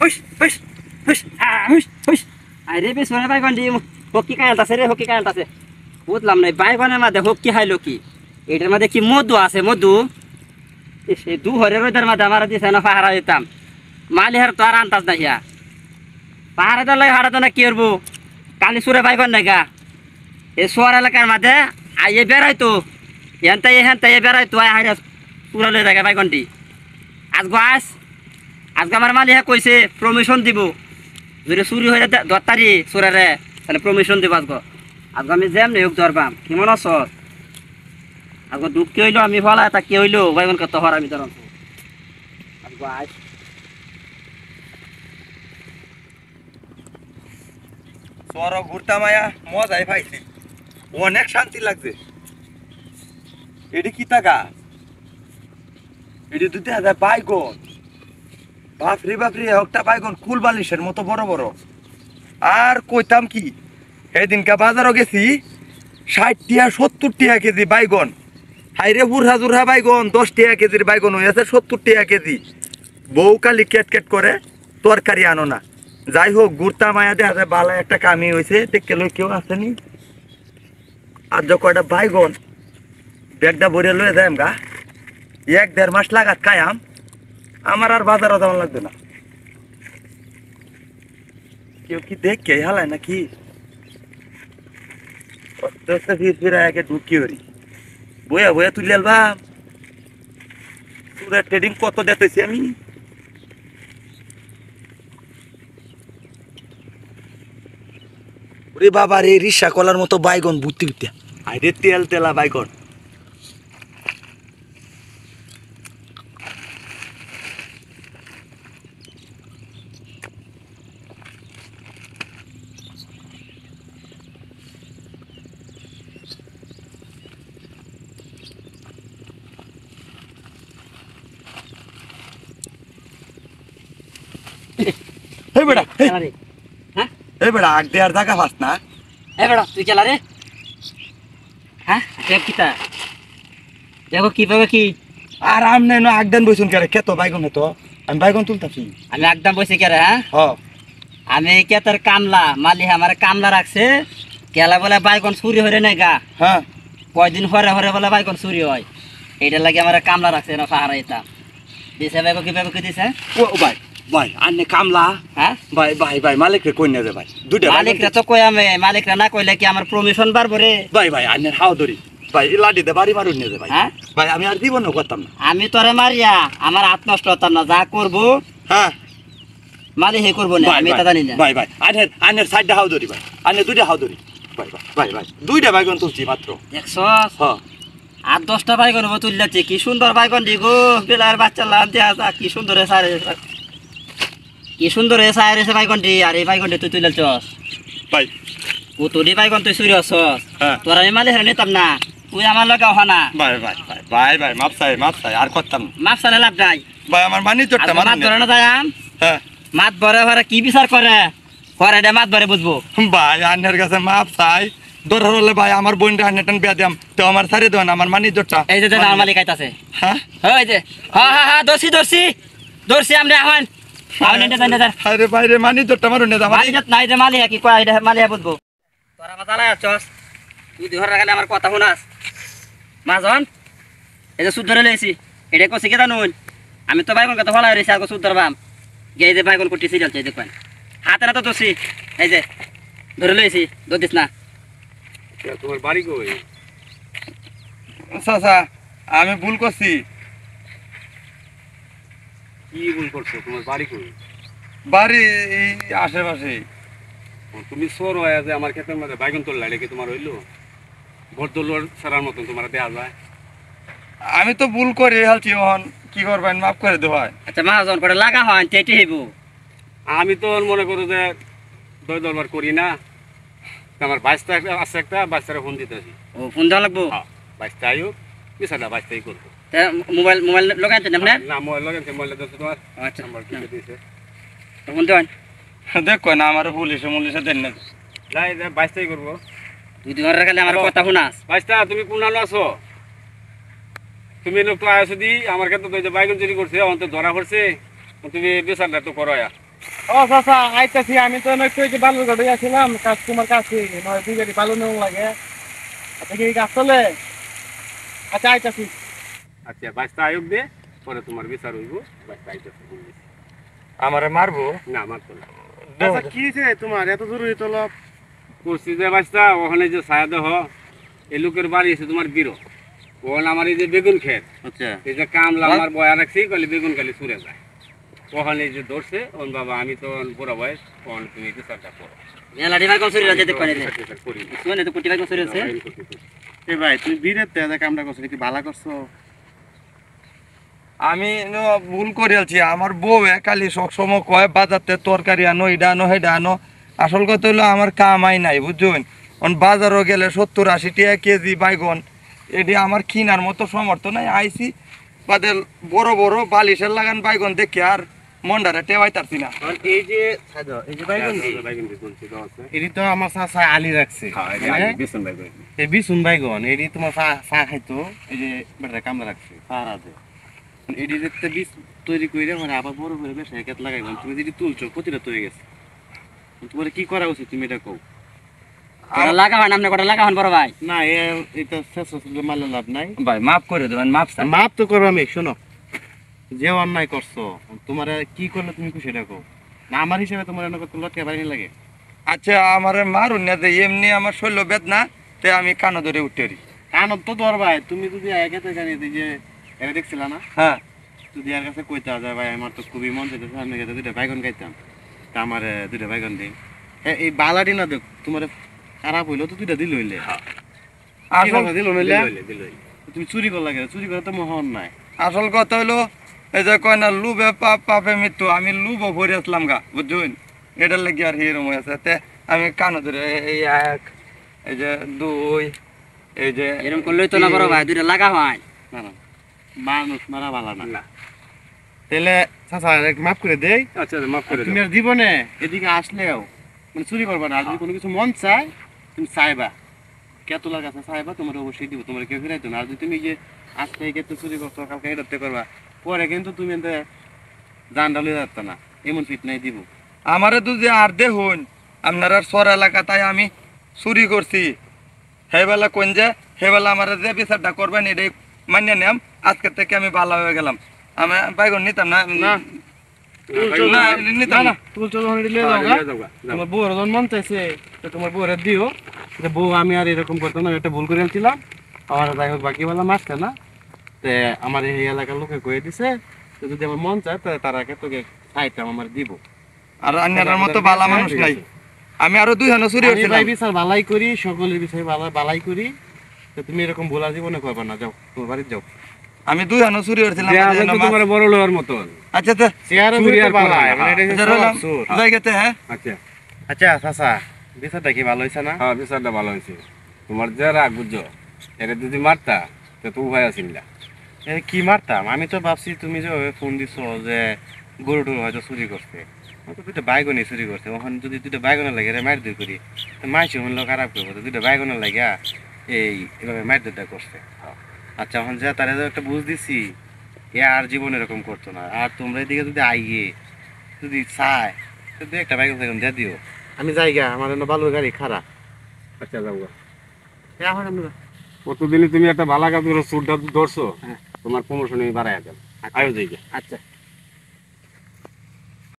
hush, hush, hush, ah, hush, hush. আরে বে সোনা ভাই গন্ডি হকি কায়াল আছে রে হকি কায়াল হকি হাইলো কি এটার মধ্যে কি মধু আছে মধু সে দু হরের ওইটার দিছে না পাহারা দিতাম মালিহার তো আর আন্তাজ না হিয়া পাহারা তো লাই না কি করবো কালি সুরে ভাই গন এ সোয়ার এলাকার মধ্যে আইয়ে বেড়াইতো হেন তাই হেন তাই বেড়াইতো আয় হারা পুরা লই থাকে ভাই গন্ডি আজ গো আস আজকে আমার মালিহে কইছে প্রমিশন দিব যদি চুরি হয়ে দত্তারি চোরারে তাহলে প্রমিশন দিব আজকে আজকে আমি যেম নেই জ্বর পাম কেমন আছ আজকে দুঃখ কি হইলো আমি ফলা এটা কি হইলো বাইগন কত হর আমি ধরন আজকে ঘুরতাম আয়া মজাই পাইছি অনেক শান্তি লাগছে এটি কি টাকা এটি দুটি হাজার বাইগন বাপরি বাপরি একটা বাইগন কুল বালিশের মতো বড় বড় আর কইতাম কি এদিনকে বাজারও গেছি ষাট টিয়া সত্তর টিয়া কেজি বাইগন হাইরে বুড়া জুড়া বাইগন দশ টিয়া কেজির বাইগন হয়ে আছে সত্তর টিয়া কেজি বউ কালি কেট কেট করে তরকারি আনো না যাই হোক গুড়তা মায়া দেখা যায় বালা একটা কামি হয়েছে টেকে লোক কেউ আসেনি আর যখন একটা বাইগন ব্যাগটা ভরে লয়ে যায় গা এক দেড় মাস লাগাত কায়াম আমার আর বাজার যাওয়া লাগবে না কেউ কি দেখে হালায় নাকি আস্তে আস্তে ট্রেডিং কত আমি ওরে বাবা রে রিসা কলার মতো বাইগন বুদ্ধি বিদ্যা আরে তেল তেলা বাইগন বেটা হ্যাঁ? বেটা আগ দেয়ার না বেটা তুই রে হ্যাঁ দেখো কি পাবে কি আর আমনে না আগদান বইছুন কেরে কেতো বাইগন হতো আমি বাইগন আমি আগদান বইছি কেরে হ্যাঁ হ আমি কেতার কামলা মালি আমার কামলা রাখছে কেলা বলে বাইগন চুরি হরে নাই গা হ্যাঁ কয়দিন হরে হরে বলে বাইগন চুরি হয় এটা লাগে আমার কামলা রাখছে না এটা দিছে বাইগো কি বাইগো কি দিছে ও ভাই আনে কামলা হ্যাঁ ভাই ভাই ভাই মালিকরে কই না রে ভাই দুইটা মালিকরা তো কই আমি মালিকরা না কইলে কি আমার প্রমিশন পারবো রে ভাই ভাই আনে হাও ধরি ভাই লাডি দে বাড়ি মারুন রে ভাই হ্যাঁ ভাই আমি আর জীবন করতাম না আমি তোরে মারিয়া আমার নষ্ট হতাম না যা করবো হ্যাঁ মালি হে করবো না আমি তা জানি না ভাই ভাই আনে আনে সাইডটা হাও ধরি ভাই আনে দুইটা হাও ধরি ভাই ভাই ভাই ভাই দুইটা বাইগন তুলছি মাত্র একশো হ্যাঁ আর দশটা বাইগন তুললেছে কি সুন্দর বাইগন দিগো বেলার বাচ্চা লাভ দেওয়া কি সুন্দর সারে কি সুন্দর এসে আর এসে পাইকনটি আর এই তুই তুই চস পাই ও তুই পাইকন তুই চুরি অসস হ্যাঁ। তোর আমি মালে নিতাম না তুই আমার লগে অহ না ভাই ভাই ভাই ভাই ভাই মাপ চাই মাপ চাই আর করতাম মাপ চাই লাভ ভাই আমার মানি আচ্ছা, মাত ধরে না হ্যাঁ। মাত ভরে কি বিচার করে করে দে মাত ভরে বুঝবো ভাই আন্নের কাছে মাপ চাই দরকার হলে ভাই আমার বোনটা আন্নেটান বিয়া দিয়াম তো আমার সারি দেন আমার মানি জোরটা এই যে আমার মালিক আইতাছে হ্যাঁ হ্যাঁ এই যে হ্যাঁ হ্যাঁ হ্যাঁ দর্শি দর্শি দর্শি আমরা আহ্বান হাইরে বাইরে মানি তো তোমার নে দাম মানি কথা শুনাস মাজন এই যে সুদ্ধরে লইছি এটা কইছি কেটা নুন আমি তো বাইগন কথা ফলাই রইছি আর সুদ্ধর বাম গিয়ে যে বাইগন কুটি সিরিয়াল চাই দেখবেন হাতে না তো দোষি এই যে ধরে লইছি দিস না তোমার বাড়ি কই আচ্ছা আচ্ছা আমি ভুল করছি কি ভুল তুমি যে মতন যায় আমি তো ভুল করে হালছি হন কি করবেন মাফ করে দেওয়া আচ্ছা লাগা হয় আমি তো মনে করো যে দই দরবার করি না আমার বাইশটা আছে একটা বাইশটা ফোন দিতে ও ফোন দেওয়া লাগবো হ্যাঁ, বাইশটা আয়ুক বিশাটা বাইশটাই করবো মোবাইল মোবাইল লগে আছেন না মোবাইল লগে আছে মোবাইল দশ টাকা আচ্ছা নাম্বার কি হ্যাঁ। দিয়েছে তখন দেন দেখ কই না আমার পুলিশে মুলিশে দেন না যাই যাই বাইশটাই করবো দুই দিন রাখালে আমার কথা শোনাস বাইশটা তুমি পুনালো আছো তুমি লোক তো আয়সো দি আমার ক্ষেত্রে তো বাইক চুরি করছে অন্ত ধরা পড়ছে তুমি বেসারটা তো করো ও চাচা আচ্ছা, আচ্ছা, আইতাছি আমি তো একটু এই যে বালুরঘাটে আসছিলাম কাজ তোমার কাছে নয় দুই গাড়ি বালু নেওয়া লাগে আপনি কাজ চলে আচ্ছা আইতাছি আচ্ছা বাইশটা আয়োগ দে পরে তোমার বিচার হইব বাইশটা আয়োগ আমারে মারবো না মারতো না আচ্ছা কি হয়েছে তোমার এত জরুরি তলব করছি যে বাইশটা ওখানে যে ছায়া দেহ এই লোকের বাড়ি এসে তোমার বিরো ওখানে আমার এই যে বেগুন খেত আচ্ছা। এই যে কামলা হ্যাঁ? আমার বয়া রাখছি কলে বেগুন খালি সুরে যায় ওখানে যে ধরছে ওন বাবা আমি তো বুড়া বয়স ওখানে তুমি বিচারটা করো কামটা করছো কি ভালো করছো আমি ভুল করেছি আমার বউ একালি সবসময় কয় বাজারতে তরকারি আনো এটা আনো হেডা আনো আসল কথা হলো আমার কামাই নাই বুঝছেন কারণ বাজারও গেলে সত্তর আশি টাকা কেজি বাইগন এটি আমার কিনার মতো সমর্থন নাই আইসি বাদে বড় বড় বালিশের লাগান বাইগন দেখি আর মন্ডারে টেবাই তার না এই যে হ্যাঁ, এটি তো আমার চা আলি রাখছে হ্যাঁ, এই হ্যাঁ? বিশুন বাইগন এটি তোমার চা খাইতো এই যে কামড়া রাখছে এটির একটা বীজ তৈরি করে মানে আবার বড় করে বেশ একাত তুমি যদি তুলছো প্রতিটা তৈরি গেছে তোমার কি করা উচিত তুমি এটা কও লাগা কটা লাগা বড় ভাই না লাভ নাই মাফ করে মাফ তো আমি যে অন্যায় করছো তোমার কি করলে তুমি খুশি রাখো না আমার হিসেবে তোমার এনে লাগে আচ্ছা আমার মারুন যে এমনি আমার শৈল্য বেদনা তে আমি কানো ধরে উঠে কানো তো ধর ভাই তুমি যদি একে থেকে যে এবার দেখছিল না হ্যাঁ তো দিয়ার কাছে কইতে যায় ভাই আমার তো খুবই মন চাইতেছে আমি গেছে দুইটা বাইগন খাইতাম তা আমার দুইটা বাইগন হ্যাঁ এই বালাটি না দেখ তোমার খারাপ হইলো তো দুইটা দিল হইলে হ্যাঁ। আসল দিল হইলে তুমি চুরি করলা গেলে চুরি করা তো মহন নাই আসল কথা হইলো এই যে কয় না লুবে পাপ পাপে মৃত্যু আমি লুব ভরে আসলাম গা বুঝছেন এটার লাগি আর হিরম আছে তে আমি কানো ধরে এই এক এই যে দুই এই যে এরকম করলেই তো না বড় ভাই দুইটা লাগা হয় না না মানুষ মারা ভালো না তাহলে চাচা মাফ করে দেই আচ্ছা, আচ্ছা মাফ করে তুমি আর জীবনে এদিকে আসলেও মানে চুরি করবা না যদি হ্যাঁ। কোনো কিছু মন চায় তুমি চাইবা কেতলার কাছে চাইবা তোমার অবশ্যই দিব তোমার কেউ ফিরাইতো না আর যদি তুমি যে আসলে এই ক্ষেত্রে চুরি করছো কালকে এটাতে করবা পরে কিন্তু তুমি এতে জানটা লয়ে যাচ্ছ না এমন ফিট নাই দিব আমারে তো যে আর দেখুন আপনার সর এলাকা তাই আমি চুরি করছি হেবেলা কোন যে হেবেলা আমার যে বিচারটা করবেন এটাই মানিয়ে নিলাম আজকের থেকে আমি ভালো হয়ে গেলাম আমি বাইগন নিতাম না আমি এলাকার লোকে দিছে যদি আমার মন দিব আর হ্যাঁ, আরো দুই হানা বিচার ভালাই করি সকলের বিষয়ে ভালাই করি তুমি এরকম করবা না যাও তোমার যাও আমি দুই হানো চুরি মানে বড় আচ্ছা তো মানে হ্যাঁ। আচ্ছা, হ্যাঁ? আচ্ছা আচ্ছা কি ভালো হইছে না হ্যাঁ ভালো তোমার যে রাগ বুঝছো যদি মারতা তো তো উভয় না কি মারতাম আমি তো ভাবছি তুমি যে ফোন দিছো যে গরু টরু হয়তো চুরি করছে দুটো বাইগনে চুরি করছে ওখানে যদি দুইটা বাইগনে লাগে এটা মার দুই করি মাইছি শুনলো খারাপ করবো দুইটা বাইগনে লাগে এই এভাবে মায়ের করছে হ্যাঁ। আচ্ছা এখন যা তারা একটা বুঝ দিছি এ আর জীবন এরকম করতো না আর তোমরা এদিকে যদি আইয়ে যদি চায় দু একটা বাইক সাইকেল দিয়ে দিও আমি যাই গা আমার জন্য ভালো গাড়ি খারাপ আচ্ছা যাবো এখন কতদিনই তুমি একটা ভালো কাজ করে চুরটা ধরছো হ্যাঁ। তোমার প্রমোশনে বাড়াই দেন আচ্ছা। আয়ো যাই আচ্ছা